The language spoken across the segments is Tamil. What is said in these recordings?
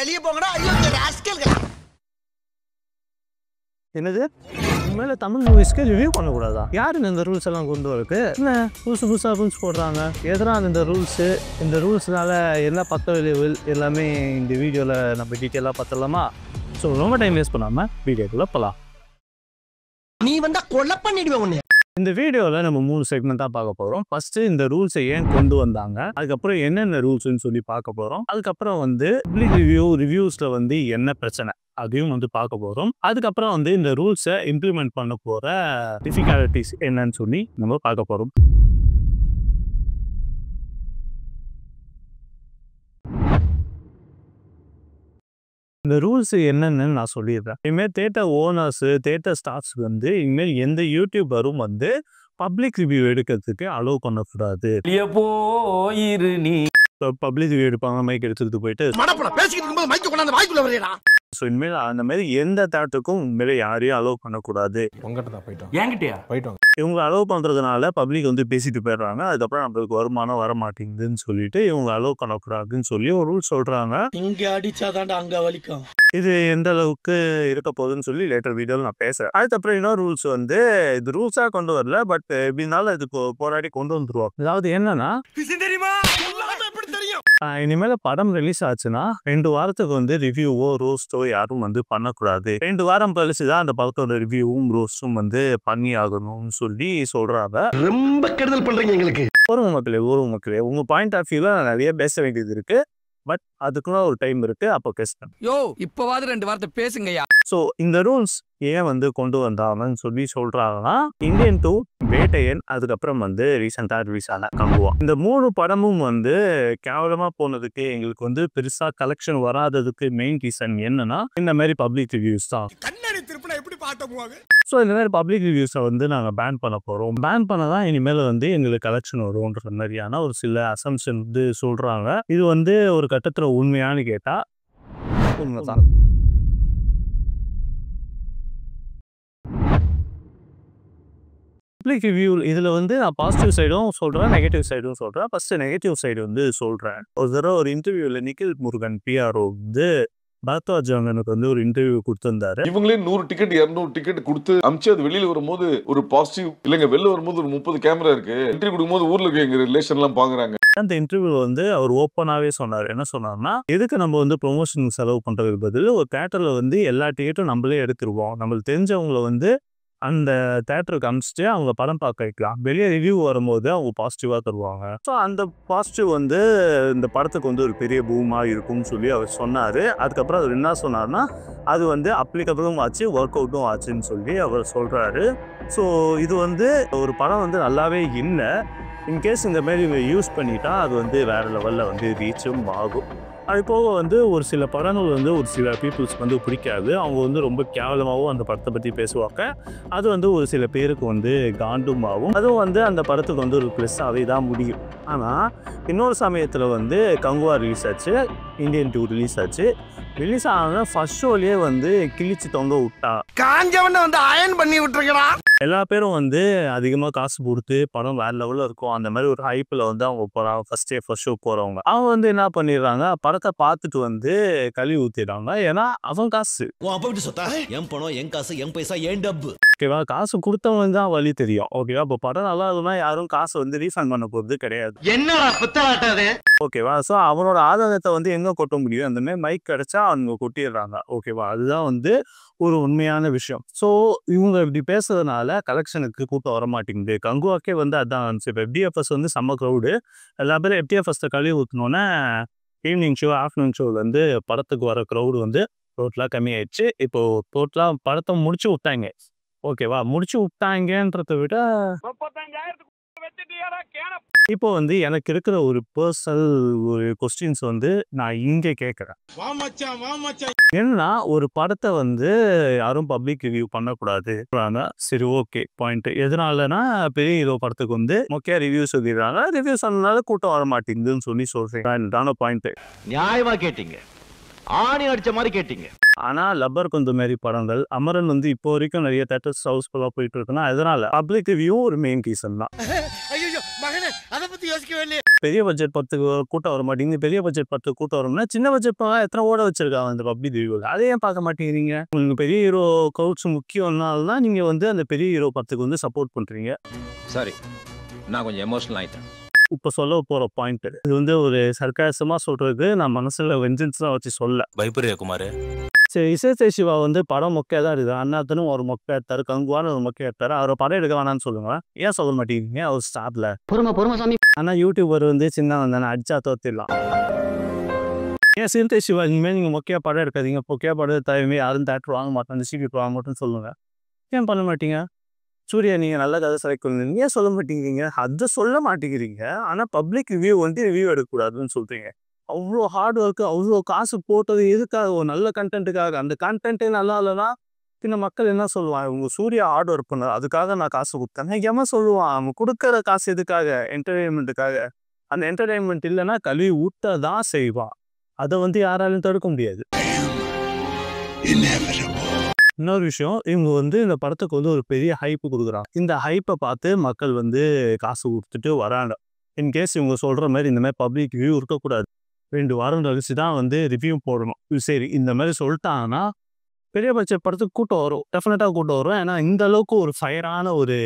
வெளியே போங்கடா ஐயோ இந்த ராஸ்கல்கள் என்னது மேல தமிழ் மூவிஸ்க்கு ரிவ்யூ பண்ணக்கூடாதா யாரு இந்த ரூல்ஸ் எல்லாம் கொண்டு வரக்கு என்ன புதுசு புதுசாக ரூல்ஸ் போடுறாங்க எதனா இந்த ரூல்ஸு இந்த ரூல்ஸ்னால என்ன பத்த விளைவுகள் எல்லாமே இந்த வீடியோவில் நம்ம டீட்டெயிலாக பத்தலாமா ஸோ ரொம்ப டைம் வேஸ்ட் பண்ணாமல் வீடியோக்குள்ளே போகலாம் நீ வந்தால் கொலை பண்ணிடுவேன் ஒன்று இந்த வீடியோவில் நம்ம மூணு செக்மெண்ட்டாக பார்க்க போகிறோம் ஃபஸ்ட்டு இந்த ரூல்ஸை ஏன் கொண்டு வந்தாங்க அதுக்கப்புறம் என்னென்ன ரூல்ஸுன்னு சொல்லி பார்க்க போகிறோம் அதுக்கப்புறம் வந்து பப்ளிக் ரிவ்யூ ரிவ்யூஸில் வந்து என்ன பிரச்சனை அதையும் வந்து பார்க்க போகிறோம் அதுக்கப்புறம் வந்து இந்த ரூல்ஸை இம்ப்ளிமெண்ட் பண்ண போகிற டிஃபிகல்ட்டிஸ் என்னன்னு சொல்லி நம்ம பார்க்க போகிறோம் இந்த ரூல்ஸ் என்னென்னு நான் சொல்லிடுறேன் இனிமேல் தேட்டர் ஓனர்ஸ் தேட்டர் ஸ்டாஃப்ஸ் வந்து இனிமேல் எந்த யூடியூபரும் வந்து பப்ளிக் ரிவ்யூ எடுக்கிறதுக்கு அலோவ் பண்ணக்கூடாது நீ பப்ளிக் ரிவ்யூ எடுப்பாங்க மைக் எடுத்துக்கிட்டு போயிட்டு ஸோ இனிமேல் அந்த மாதிரி எந்த தாட்டுக்கும் இனிமேல் யாரையும் அலோவ் பண்ணக்கூடாது இவங்க அலோவ் பண்ணுறதுனால பப்ளிக் வந்து பேசிட்டு போயிடுறாங்க அதுக்கப்புறம் நம்மளுக்கு வருமானம் வர மாட்டேங்குதுன்னு சொல்லிட்டு இவங்க அலோவ் பண்ணக்கூடாதுன்னு சொல்லி ஒரு ரூல் சொல்கிறாங்க இங்கே அடிச்சாதாண்டா அங்கே வலிக்கும் இது எந்த அளவுக்கு இருக்க போகுதுன்னு சொல்லி லேட்டர் வீடியோவில் நான் பேசுகிறேன் அதுக்கப்புறம் இன்னொரு ரூல்ஸ் வந்து இது ரூல்ஸாக கொண்டு வரல பட் எப்படினாலும் இதுக்கு போராடி கொண்டு வந்துருவோம் அதாவது என்னன்னா தெரியுமா இனிமேல் படம் ரிலீஸ் ஆச்சுன்னா ரெண்டு வாரத்துக்கு வந்து ரிவ்யூவோ ரோஸ்டோ யாரும் வந்து பண்ணக்கூடாது ரெண்டு வாரம் கழிச்சுதான் தான் அந்த படத்தோட ரிவ்யூவும் ரோஸ்டும் வந்து பண்ணி ஆகணும்னு சொல்லி சொல்றாங்க ரொம்ப கெடுதல் பண்றீங்க எங்களுக்கு ஒரு மக்களே ஒரு மக்களே உங்க பாயிண்ட் ஆஃப் வியூல நிறைய பேச வேண்டியது இருக்கு பட் அதுக்குள்ள ஒரு டைம் இருக்கு அப்போ கஷ்டம் யோ இப்போவாது ரெண்டு வார்த்தை பேசுங்கய்யா ஸோ இந்த ரூல்ஸ் ஏன் வந்து கொண்டு வந்தாங்கன்னு சொல்லி சொல்றாங்கன்னா இந்தியன் டூ வேட்டையன் அதுக்கப்புறம் வந்து ரீசெண்டாக ரிலீஸ் ஆன கம்புவா இந்த மூணு படமும் வந்து கேவலமாக போனதுக்கு எங்களுக்கு வந்து பெருசாக கலெக்ஷன் வராததுக்கு மெயின் ரீசன் என்னன்னா இந்த மாதிரி பப்ளிக் ரிவ்யூஸ் தான் ஆட்டமுவாங்க ஸோ இந்த மாதிரி பப்ளிக் ரிவ்யூஸை வந்து நாங்கள் பேன் பண்ண போகிறோம் பேன் பண்ண தான் இனிமேல் வந்து எங்களுக்கு கலெக்ஷன் வரும்ன்ற மாதிரியான ஒரு சில அசம்ஷன் வந்து சொல்கிறாங்க இது வந்து ஒரு கட்டத்தில் உண்மையானு கேட்டால் உண்மை தான் பப்ளிக் ரிவ்யூ இதில் வந்து நான் பாசிட்டிவ் சைடும் சொல்கிறேன் நெகட்டிவ் சைடும் சொல்கிறேன் ஃபஸ்ட்டு நெகட்டிவ் சைடு வந்து சொல்கிறேன் ஒரு தடவை ஒரு இன்டர்வியூவில் நிக்கில் முருகன் பிஆர்ஓ வந்து பரத்வாஜ் எனக்கு வந்து ஒரு இன்டர்வியூ கொடுத்திருந்தாரு இவங்களே நூறு டிக்கெட் இருநூறு டிக்கெட் கொடுத்து அமிச்சு அது வெளியில வரும்போது ஒரு பாசிட்டிவ் இல்லைங்க வெளில வரும்போது ஒரு முப்பது கேமரா இருக்கு இன்டர்வியூ கொடுக்கும்போது ஊர்ல இருக்க எங்க ரிலேஷன் எல்லாம் பாக்குறாங்க அந்த இன்டர்வியூ வந்து அவர் ஓப்பனாகவே சொன்னார் என்ன சொன்னார்னா எதுக்கு நம்ம வந்து ப்ரொமோஷன் செலவு பண்ணுறது பதில் ஒரு தேட்டரில் வந்து எல்லா டிக்கெட்டும் நம்மளே எடுத்துருவோம் நம்மளுக்கு தெரிஞ்சவங்களை வந்து அந்த தேட்டருக்கு அமிச்சிட்டு அவங்க படம் பார்க்க வைக்கலாம் வெளியே ரிவ்யூ வரும்போது அவங்க பாசிட்டிவாக தருவாங்க ஸோ அந்த பாசிட்டிவ் வந்து இந்த படத்துக்கு வந்து ஒரு பெரிய பூமாக இருக்கும்னு சொல்லி அவர் சொன்னார் அதுக்கப்புறம் அவர் என்ன சொன்னார்னா அது வந்து அப்ளிகபிளும் ஆச்சு ஒர்க் அவுட்டும் ஆச்சுன்னு சொல்லி அவர் சொல்கிறாரு ஸோ இது வந்து ஒரு படம் வந்து நல்லாவே இல்லை இன்கேஸ் இந்த மாதிரி யூஸ் பண்ணிட்டா அது வந்து வேறு லெவலில் வந்து ரீச்சும் ஆகும் அது போக வந்து ஒரு சில படங்கள் வந்து ஒரு சில பீப்புள்ஸ்க்கு வந்து பிடிக்காது அவங்க வந்து ரொம்ப கேவலமாகவும் அந்த படத்தை பற்றி பேசுவாங்க அது வந்து ஒரு சில பேருக்கு வந்து காண்டுமாகவும் அதுவும் வந்து அந்த படத்துக்கு வந்து ஒரு ப்ளஸ்ஸாகவே தான் முடியும் ஆனால் இன்னொரு சமயத்தில் வந்து கங்குவா ரிலீஸ் ஆச்சு இந்தியன் டூ ரிலீஸ் ஆச்சு ரிலீஸ் ஆன ஃபர்ஸ்ட் ஷோலேயே வந்து கிழிச்சு தொங்க விட்டா காஞ்சவன வந்து அயன் பண்ணி விட்டுருக்கா எல்லா பேரும் வந்து அதிகமாக காசு கொடுத்து படம் வேற லெவலில் இருக்கும் அந்த மாதிரி ஒரு ஹைப்பில் வந்து அவங்க போகிறாங்க ஃபர்ஸ்ட் டே ஃபர்ஸ்ட் ஷோ போகிறவங்க அவங்க வந்து என்ன பண்ணிடுறாங்க படத்தை பார்த்துட்டு வந்து கழுவி ஊற்றிடுறாங்க ஏன்னா அவன் காசு அப்படி சொத்தா என் பணம் என் காசு என் பைசா என் டப்பு ஓகேவா காசு கொடுத்தவங்க தான் வழி தெரியும் ஓகேவா இப்போ படம் நல்லா இருந்தால் யாரும் காசு வந்து ரீஃபண்ட் பண்ண போகிறது கிடையாது என்ன முட்டாளாட்டாது ஓகேவா ஸோ அவனோட ஆதாரத்தை வந்து எங்கே கொட்ட முடியும் அந்த மாதிரி மைக் கிடச்சா அவங்க கொட்டிடுறாங்க ஓகேவா அதுதான் வந்து ஒரு உண்மையான விஷயம் ஸோ இவங்க இப்படி பேசுறதுனால கலெக்ஷனுக்கு கூட்டம் வர மாட்டேங்குது கங்குவாக்கே வந்து அதான் இப்போ எஃப்டிஎஃப்எஸ் வந்து செம்ம க்ரௌடு எல்லா பேரும் எஃப்டிஎஃப்எஸ்ட்டை கழுவி ஊற்றினோன்னே ஈவினிங் ஷோ ஆஃப்டர்நூன் ஷோலேருந்து படத்துக்கு வர க்ரௌடு வந்து டோட்டலாக கம்மியாயிடுச்சு இப்போ டோட்டலாக படத்தை முடிச்சு விட்டாங்க ஓகேவா முடிச்சு விட்டாங்கன்றத விட இப்போ வந்து எனக்கு இருக்கிற ஒரு பர்சனல் ஒரு கொஸ்டின்ஸ் வந்து நான் இங்கே கேட்குறேன் என்னன்னா ஒரு படத்தை வந்து யாரும் பப்ளிக் ரிவ்யூ பண்ணக்கூடாது சரி ஓகே பாயிண்ட் எதனாலனா பெரிய ஹீரோ படத்துக்கு வந்து முக்கிய ரிவ்யூ சொல்லிடுறாங்க ரிவ்யூஸ் சொன்னதுனால கூட்டம் வர மாட்டேங்குதுன்னு சொல்லி சொல்றேன் பாயிண்ட் நியாயமா கேட்டீங்க ஆணி அடிச்ச மாதிரி கேட்டீங்க ஆனால் லப்பர் குந்து மாரி படங்கள் அமரன் வந்து இப்போ வரைக்கும் நிறைய தேட்டர்ஸ் ஹவுஸ்ஃபுல்லாக போயிட்டு இருக்குன்னா அதனால பப்ளிக் வியூ ஒரு மெயின் ரீசன் தான் அதை பத்தி யோசிக்கவே இல்லையே பெரிய பட்ஜெட் பத்துக்கு கூட்டம் வர மாட்டேங்குது பெரிய பட்ஜெட் பத்து கூட்டம் வரும்னா சின்ன பட்ஜெட் படம் எத்தனை ஓட வச்சிருக்காங்க அந்த பப்ளிக் ரிவியூவில் அதே ஏன் பார்க்க மாட்டேங்கிறீங்க உங்களுக்கு பெரிய ஹீரோ கவுட்ஸ் முக்கியம்னால தான் நீங்கள் வந்து அந்த பெரிய ஹீரோ பத்துக்கு வந்து சப்போர்ட் பண்ணுறீங்க சாரி நான் கொஞ்சம் எமோஷனல் ஆகிட்டேன் இப்போ சொல்ல போகிற பாயிண்ட் இது வந்து ஒரு சர்க்காசமாக சொல்கிறது நான் மனசில் தான் வச்சு சொல்ல பயப்பரிய குமார் சரி இசை சிவா வந்து படம் மொக்கையாக தான் இருக்குது அண்ணாத்தனும் ஒரு மொக்கை எடுத்தார் கங்குவான ஒரு மொக்கை எடுத்தார் அவர் படம் எடுக்க வேணாம்னு சொல்லுங்க ஏன் சொல்ல மாட்டேங்கிறீங்க அவர் ஸ்டாப்ல பொறுமை பொறுமை சாமி ஆனால் யூடியூபர் வந்து சின்ன வந்தானே அடிச்சா தோத்திடலாம் ஏன் சிறுத்தை சிவா இனிமேல் நீங்கள் மொக்கையாக படம் எடுக்காதீங்க மொக்கையாக படம் எடுத்தாலுமே யாரும் தேட்டர் வாங்க மாட்டோம் சீக்கிரம் வாங்க மாட்டோம்னு சொல்லுங்கள் ஏன் பண்ண மாட்டீங்க சூர்யா நீங்கள் நல்ல கதை செலக்ட் ஏன் சொல்ல மாட்டேங்கிறீங்க அதை சொல்ல மாட்டேங்கிறீங்க ஆனால் பப்ளிக் ரிவ்யூ வந்து ரிவ்யூ எடுக்கக்கூடாதுன்னு சொல்கிறீங்க அவ்வளோ ஹார்ட் ஒர்க்கு அவ்வளோ காசு போட்டது எதுக்காக ஒரு நல்ல கண்டென்ட்டுக்காக அந்த கண்டென்ட்டே நல்லா இல்லைன்னா பின்ன மக்கள் என்ன சொல்லுவான் இவங்க சூர்யா ஹார்ட் ஒர்க் பண்ண அதுக்காக நான் காசு கொடுத்தேன் ஏமா சொல்லுவான் அவன் கொடுக்குற காசு எதுக்காக என்டர்டெயின்மெண்ட்டுக்காக அந்த என்டர்டெயின்மெண்ட் இல்லைன்னா கல்வி ஊட்ட தான் செய்வான் அதை வந்து யாராலையும் தடுக்க முடியாது இன்னொரு விஷயம் இவங்க வந்து இந்த படத்துக்கு வந்து ஒரு பெரிய ஹைப்பு கொடுக்குறாங்க இந்த ஹைப்பை பார்த்து மக்கள் வந்து காசு கொடுத்துட்டு வராங்க இன்கேஸ் இவங்க சொல்கிற மாதிரி இந்த மாதிரி பப்ளிக் வியூ இருக்கக்கூடாது ரெண்டு வாரம் கழிச்சு தான் வந்து ரிவ்யூ போடணும் சரி இந்த மாதிரி சொல்லிட்டாங்கன்னா பெரிய பட்ச படத்துக்கு கூட்டம் வரும் டெஃபினட்டாக கூட்டம் வரும் ஏன்னா இந்த அளவுக்கு ஒரு ஃபயரான ஒரு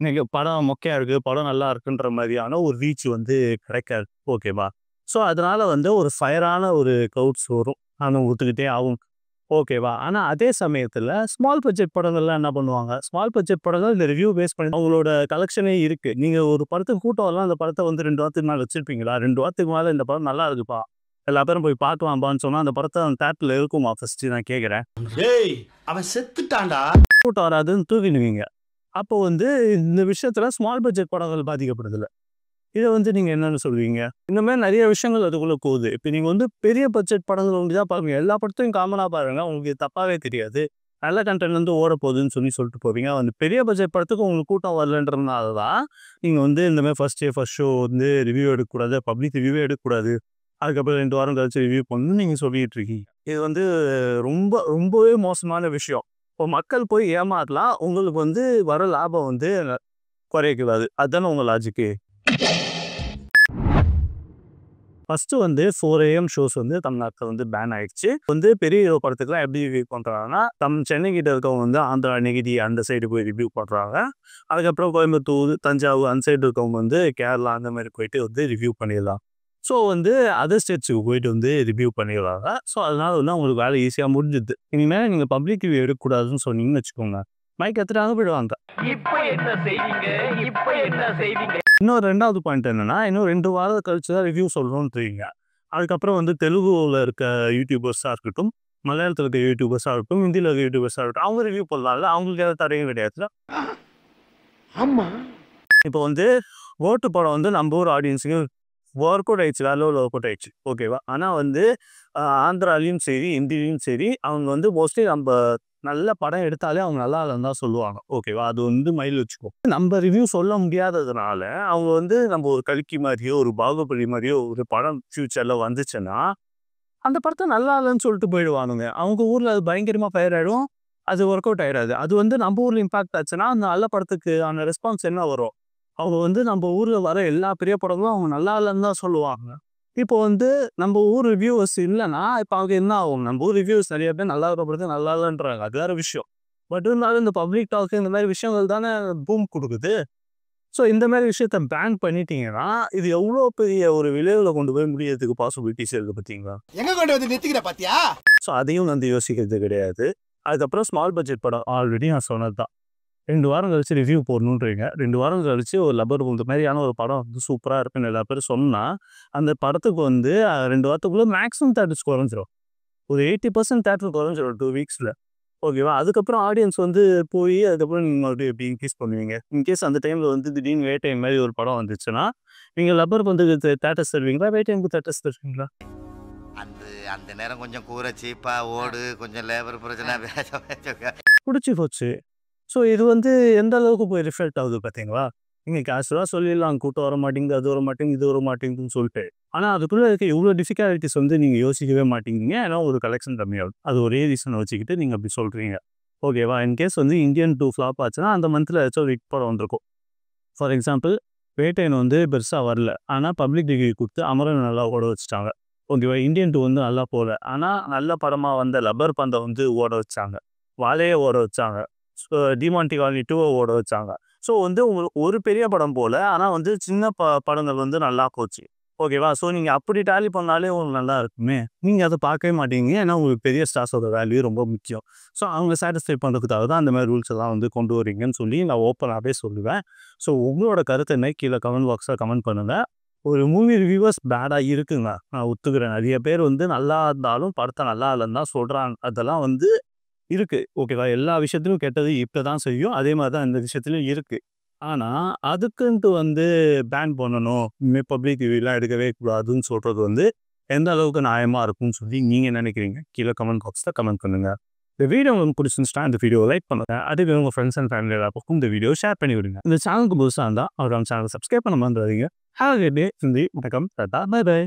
இன்னைக்கு படம் மொக்கையாக இருக்குது படம் நல்லா இருக்குன்ற மாதிரியான ஒரு ரீச் வந்து கிடைக்காது ஓகேவா ஸோ அதனால் வந்து ஒரு ஃபயரான ஒரு கவுட்ஸ் வரும் ஆனால் ஒத்துக்கிட்டே ஆகும் ஓகேவா ஆனால் அதே சமயத்தில் ஸ்மால் பட்ஜெட் படங்கள்லாம் என்ன பண்ணுவாங்க ஸ்மால் பட்ஜெட் படங்கள் இந்த ரிவ்யூ பேஸ் பண்ணி அவங்களோட கலெக்ஷனே இருக்குது நீங்கள் ஒரு படத்துக்கு கூட்டம்லாம் அந்த படத்தை வந்து ரெண்டு வாரத்துக்கு மேலே வச்சிருப்பீங்களா ரெண்டு வாரத்துக்கு மேலே இந்த படம் நல்லா இருக்குப்பா எல்லா பேரும் போய் பார்க்கலாம்பான்னு சொன்னால் அந்த படத்தை அந்த தேட்டரில் இருக்குமா ஃபஸ்ட்டு நான் கேட்குறேன் அவன் செத்துட்டாண்டா கூட்டம் வராதுன்னு தூக்கிடுவீங்க அப்போ வந்து இந்த விஷயத்தில் ஸ்மால் பட்ஜெட் படங்கள் பாதிக்கப்படுதில்லை இதை வந்து நீங்கள் என்னென்னு சொல்வீங்க இந்த மாதிரி நிறைய விஷயங்கள் அதுக்குள்ளே போகுது இப்போ நீங்கள் வந்து பெரிய பட்ஜெட் படங்கள் வந்து தான் பாருங்கள் எல்லா படத்தையும் காமனாக பாருங்கள் உங்களுக்கு தப்பாகவே தெரியாது நல்ல கண்டென்ட் வந்து ஓட போகுதுன்னு சொல்லி சொல்லிட்டு போவீங்க அந்த பெரிய பட்ஜெட் படத்துக்கு உங்களுக்கு கூட்டம் வரலன்றதுனால தான் நீங்கள் வந்து இந்த மாதிரி ஃபஸ்ட் டே ஃபஸ்ட் ஷோ வந்து ரிவ்யூ எடுக்கக்கூடாது பப்ளிக் ரிவ்யூவே எடுக்கக்கூடாது அதுக்கப்புறம் ரெண்டு வாரம் கழிச்சு ரிவ்யூ பண்ணணும் நீங்கள் சொல்லிகிட்டு இருக்கீங்க இது வந்து ரொம்ப ரொம்பவே மோசமான விஷயம் இப்போ மக்கள் போய் ஏமாறலாம் உங்களுக்கு வந்து வர லாபம் வந்து குறையக்கூடாது அதுதானே உங்கள் லாஜிக்கு ஃபஸ்ட்டு வந்து ஃபோர் ஏஎம் ஷோஸ் வந்து தமிழ்நாட்டில் வந்து பேன் ஆயிடுச்சு வந்து பெரிய ஹீரோ படத்துக்குலாம் எப்படி ரிவ்யூ பண்ணுறாங்கன்னா தம் சென்னை கிட்ட இருக்கவங்க வந்து ஆந்திரா நெகிடி அந்த சைடு போய் ரிவ்யூ பண்ணுறாங்க அதுக்கப்புறம் கோயம்புத்தூர் தஞ்சாவூர் அந்த சைடு இருக்கவங்க வந்து கேரளா அந்த மாதிரி போயிட்டு வந்து ரிவ்யூ பண்ணிடலாம் ஸோ வந்து அதர் ஸ்டேட்ஸுக்கு போயிட்டு வந்து ரிவ்யூ பண்ணிடுறாங்க ஸோ அதனால வந்து அவங்களுக்கு வேலை ஈஸியாக முடிஞ்சுது இனிமேல் நீங்கள் பப்ளிக் ரிவ்யூ எடுக்கக்கூடாதுன்னு சொன்னீங்கன்னு வச்சுக்கோங்க மைக் எத்துட்டாங்க போயிடுவாங்க இப்போ என்ன செய்வீங்க இப்போ என்ன செய்வீங்க இன்னொரு ரெண்டாவது பாயிண்ட் என்னென்னா இன்னும் ரெண்டு வாரம் கழிச்சு தான் ரிவ்யூ தெரியுங்க அதுக்கப்புறம் வந்து தெலுங்குவில் இருக்க யூடியூபர்ஸாக இருக்கட்டும் மலையாளத்தில் இருக்க யூடியூபர்ஸாக இருக்கட்டும் ஹிந்தியில் இருக்க யூடியூபர்ஸாக இருக்கட்டும் அவங்க ரிவ்யூ பண்ணலாம்ல அவங்களுக்கு எதாவது தடையும் கிடையாதுல ஆமாம் இப்போ வந்து ஓட்டு படம் வந்து நம்ம ஊர் ஆடியன்ஸுக்கும் ஒர்க் அவுட் ஆயிடுச்சு வேலையில் ஒர்க் அவுட் ஆயிடுச்சு ஓகேவா ஆனால் வந்து ஆந்திராலையும் சரி ஹிந்திலையும் சரி அவங்க வந்து மோஸ்ட்லி நம்ம நல்ல படம் எடுத்தாலே அவங்க நல்லா இல்லைன்னு தான் சொல்லுவாங்க ஓகேவா அது வந்து மயில் வச்சுக்கோ நம்ம ரிவ்யூ சொல்ல முடியாததுனால அவங்க வந்து நம்ம ஒரு கல்கி மாதிரியோ ஒரு பாகுபலி மாதிரியோ ஒரு படம் ஃப்யூச்சரில் வந்துச்சுன்னா அந்த படத்தை நல்லா இல்லைன்னு சொல்லிட்டு போயிடுவானுங்க அவங்க ஊரில் அது பயங்கரமாக ஃபயர் ஆகிடும் அது ஒர்க் அவுட் ஆகிடாது அது வந்து நம்ம ஊரில் இம்பாக்ட் ஆச்சுன்னா அந்த நல்ல படத்துக்கு அந்த ரெஸ்பான்ஸ் என்ன வரும் அவங்க வந்து நம்ம ஊரில் வர எல்லா பெரிய படங்களும் அவங்க நல்லா இல்லைன்னு தான் சொல்லுவாங்க இப்போ வந்து நம்ம ஊர் ரிவ்யூவர்ஸ் இல்லைன்னா இப்போ அவங்க என்ன ஆகும் நம்ம ஊர் ரிவ்யூஸ் நிறைய பேர் நல்லா இருக்கப்படுது நல்லா இல்லைன்றாங்க அது வேற விஷயம் பட் இருந்தாலும் இந்த பப்ளிக் டாக்கு இந்த மாதிரி விஷயங்கள் தானே பூம் கொடுக்குது ஸோ இந்த மாதிரி விஷயத்த பேன் பண்ணிட்டீங்கன்னா இது எவ்வளோ பெரிய ஒரு விளைவில் கொண்டு போய் முடியறதுக்கு பாசிபிலிட்டிஸ் இருக்குது பார்த்தீங்களா எங்கே கொண்டு வந்து நிறுத்திக்கிற பார்த்தியா ஸோ அதையும் வந்து யோசிக்கிறது கிடையாது அதுக்கப்புறம் ஸ்மால் பட்ஜெட் படம் ஆல்ரெடி நான் சொன்னது தான் ரெண்டு வாரம் கழிச்சு ரிவ்யூ போடணுன்றீங்க ரெண்டு வாரம் கழிச்சு ஒரு லப்பர் இந்த மாதிரியான ஒரு படம் வந்து சூப்பராக இருக்குன்னு எல்லா பேரும் சொன்னால் அந்த படத்துக்கு வந்து ரெண்டு வாரத்துக்குள்ளே மேக்ஸிமம் தேட்டர்ஸ் குறைஞ்சிரும் ஒரு எயிட்டி பர்சன்ட் தேட்டர் குறைஞ்சிரும் டூ வீக்ஸில் ஓகேவா அதுக்கப்புறம் ஆடியன்ஸ் வந்து போய் அதுக்கப்புறம் நீங்கள் மறுபடியும் எப்படி இன்க்ரீஸ் பண்ணுவீங்க இன்கேஸ் அந்த டைமில் வந்து திடீர்னு வே டைம் மாதிரி ஒரு படம் வந்துச்சுன்னா நீங்கள் லப்பர் வந்து தேட்டர்ஸ் தருவீங்களா வே டைமுக்கு தேட்டர்ஸ் தருவீங்களா அந்த அந்த நேரம் கொஞ்சம் கூரை சீப்பாக ஓடு கொஞ்சம் லேபர் பிரச்சனை பிடிச்சி போச்சு ஸோ இது வந்து எந்த அளவுக்கு போய் ரிஃப்ளெக்ட் ஆகுது பார்த்தீங்களா நீங்கள் கேஷுவலாக சொல்லிடலாம் கூட்டம் வர மாட்டேங்குது அது வர மாட்டேங்குது இது வர மாட்டேங்குதுன்னு சொல்லிட்டு ஆனால் அதுக்குள்ளே இருக்க இவ்வளோ டிஃபிகல்ட்டிஸ் வந்து நீங்கள் யோசிக்கவே மாட்டேங்கிறீங்க ஏன்னா ஒரு கலெக்ஷன் கம்மியாகும் அது ஒரே ரீசன் வச்சுக்கிட்டு நீங்கள் அப்படி சொல்கிறீங்க ஓகேவா இன்கேஸ் வந்து இந்தியன் டூ ஃப்ளாப் ஆச்சுன்னா அந்த மந்தில் ஏதாச்சும் ஒரு படம் வந்திருக்கும் ஃபார் எக்ஸாம்பிள் வேட்டையன் வந்து பெருசாக வரல ஆனால் பப்ளிக் டிகிரி கொடுத்து அமரன் நல்லா ஓட வச்சுட்டாங்க ஓகேவா இந்தியன் டூ வந்து நல்லா போகல ஆனால் நல்ல படமாக வந்த லப்பர் பந்தை வந்து ஓட வச்சாங்க வாழையே ஓட வச்சாங்க டிமான்டி காலனி டூவை ஓட வச்சாங்க ஸோ வந்து உங்களுக்கு ஒரு பெரிய படம் போல் ஆனால் வந்து சின்ன ப படங்கள் வந்து நல்லா போச்சு ஓகேவா ஸோ நீங்கள் அப்படி டேலி பண்ணாலே உங்களுக்கு நல்லா இருக்குமே நீங்கள் அதை பார்க்கவே மாட்டீங்க ஏன்னா உங்களுக்கு பெரிய ஸ்டார்ஸோட வேல்யூ ரொம்ப முக்கியம் ஸோ அவங்க சாட்டிஸ்ஃபை பண்ணுறதுக்காக தான் அந்த மாதிரி ரூல்ஸ் எல்லாம் வந்து கொண்டு வரீங்கன்னு சொல்லி நான் ஓப்பனாகவே சொல்லுவேன் ஸோ உங்களோட கருத்து என்ன கீழே கமெண்ட் பாக்ஸில் கமெண்ட் பண்ணுங்கள் ஒரு மூவி ரிவியூவர்ஸ் பேடாக இருக்குங்க நான் ஒத்துக்கிறேன் நிறைய பேர் வந்து நல்லா இருந்தாலும் படத்தை நல்லா இல்லைன்னு தான் சொல்கிறாங்க அதெல்லாம் வந்து இருக்குது ஓகேவா எல்லா விஷயத்திலும் கெட்டது இப்போ தான் செய்யும் அதே மாதிரி தான் இந்த விஷயத்துலையும் இருக்குது ஆனால் அதுக்குன்ட்டு வந்து பேன் பண்ணணும் பப்ளிக் ரிவ்யூலாம் எடுக்கவே கூடாதுன்னு சொல்கிறது வந்து எந்த அளவுக்கு நியாயமாக இருக்கும்னு சொல்லி நீங்கள் நினைக்கிறீங்க கீழே கமெண்ட் பாக்ஸில் கமெண்ட் பண்ணுங்கள் இந்த வீடியோ உங்களுக்கு பிடிச்சிருந்துச்சுன்னா இந்த வீடியோ லைக் பண்ணுங்க அதுவே உங்கள் ஃப்ரெண்ட்ஸ் அண்ட் ஃபேமிலி எல்லாருக்கும் இந்த வீடியோ ஷேர் பண்ணி விடுங்க இந்த சேனலுக்கு புதுசாக இருந்தால் அவர் சேனல் சப்ஸ்கிரைப் பண்ண மாதிரி ஹேவ் டே சிந்தி வணக்கம் டாட்டா பை பை